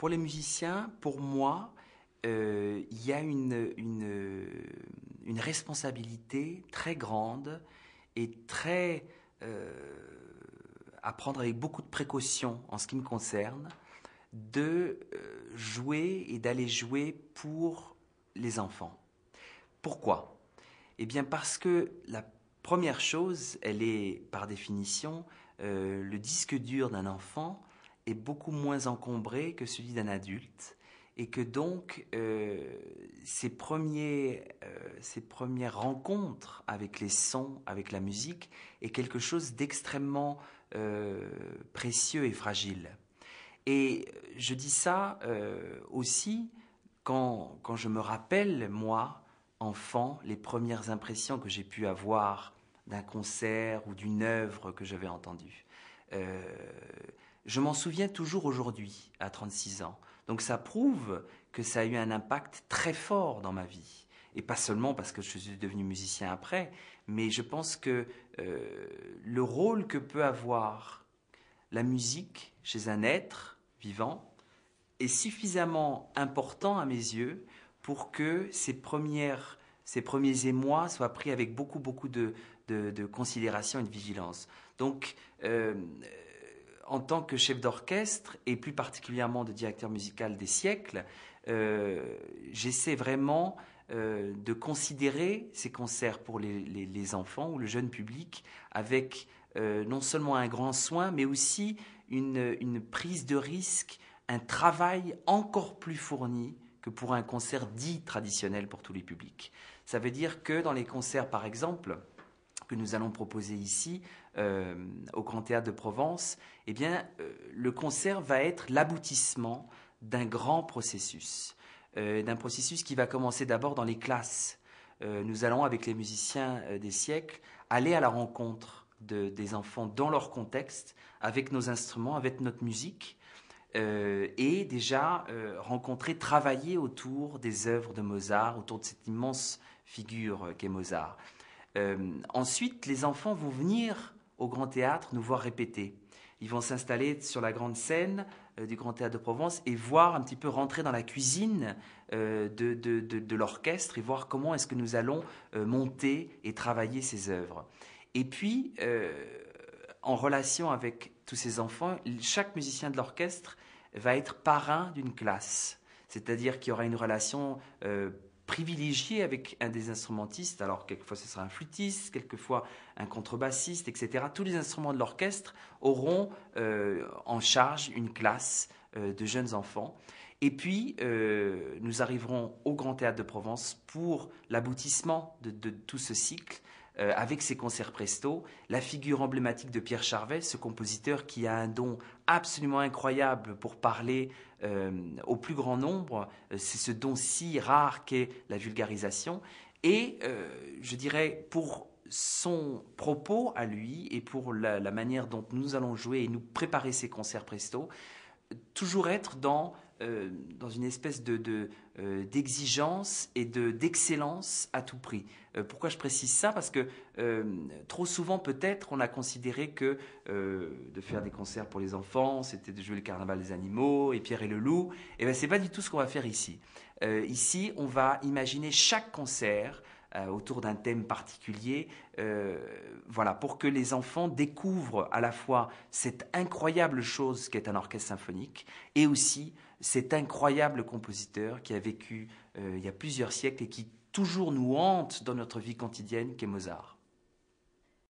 Pour les musiciens, pour moi, euh, il y a une, une, responsabilité très grande et très euh, à prendre avec beaucoup de précautions en ce qui me concerne, de euh, jouer et d'aller jouer pour les enfants. Pourquoi Eh bien parce que la première chose, elle est par définition le disque dur d'un enfant, beaucoup moins encombré que celui d'un adulte et que donc ces euh, premiers, euh, premières rencontres avec les sons, avec la musique, est quelque chose d'extrêmement euh, précieux et fragile. Et je dis ça aussi quand, quand, je me rappelle, moi, enfant, les premières impressions que j'ai pu avoir d'un concert ou d'une œuvre que j'avais entendue. Je m'en souviens toujours aujourd'hui, à 36 ans. Donc ça prouve que ça a eu un impact très fort dans ma vie. Et pas seulement parce que je suis devenu musicien après, mais je pense que euh, le rôle que peut avoir la musique chez un être vivant est suffisamment important à mes yeux pour que ces premières, ces premiers émois soient pris avec beaucoup, beaucoup de, de, considération et de vigilance. Donc, euh, en tant que chef d'orchestre et plus particulièrement de directeur musical des siècles, euh, j'essaie vraiment euh, de considérer ces concerts pour les, enfants ou le jeune public avec euh, non seulement un grand soin, mais aussi une, prise de risque, un travail encore plus fourni que pour un concert dit traditionnel pour tous les publics. Ça veut dire que dans les concerts, par exemple, que nous allons proposer ici euh, au Grand Théâtre de Provence, eh bien, euh, le concert va être l'aboutissement d'un grand processus, euh, d'un processus qui va commencer d'abord dans les classes. nous allons, avec les musiciens des siècles, aller à la rencontre des enfants dans leur contexte, avec nos instruments, avec notre musique, et déjà rencontrer, travailler autour des œuvres de Mozart, autour de cette immense figure qu'est Mozart. Euh, ensuite, les enfants vont venir au Grand Théâtre nous voir répéter. Ils vont s'installer sur la grande scène euh, du Grand Théâtre de Provence et voir un petit peu rentrer dans la cuisine euh, de, l'orchestre et voir comment est-ce que nous allons monter et travailler ces œuvres. Et puis, en relation avec tous ces enfants, chaque musicien de l'orchestre va être parrain d'une classe, c'est-à-dire qu'il y aura une relation privilégié avec un des instrumentistes. Alors, quelquefois, ce sera un flûtiste, quelquefois un contrebassiste, etc. Tous les instruments de l'orchestre auront euh, en charge une classe euh, de jeunes enfants. Et puis, euh, nous arriverons au Grand Théâtre de Provence pour l'aboutissement de, tout ce cycle euh, avec ses concerts presto, la figure emblématique de Pierre Charvet, ce compositeur qui a un don absolument incroyable pour parler euh, au plus grand nombre, euh, c'est ce don si rare qu'est la vulgarisation, et je dirais pour son propos à lui et pour la, la, manière dont nous allons jouer et nous préparer ces concerts presto, toujours être dans euh, dans une espèce de, euh, d'exigence et de, d'excellence à tout prix. Euh, pourquoi je précise ça Parce que trop souvent, peut-être, on a considéré que de faire des concerts pour les enfants, c'était de jouer le carnaval des animaux et Pierre et le loup. Et eh bien, c'est pas du tout ce qu'on va faire ici. ici, on va imaginer chaque concert euh, autour d'un thème particulier, euh, voilà, pour que les enfants découvrent à la fois cette incroyable chose qu'est un orchestre symphonique et aussi cet incroyable compositeur qui a vécu euh, il y a plusieurs siècles et qui toujours nous hante dans notre vie quotidienne, qu'est Mozart.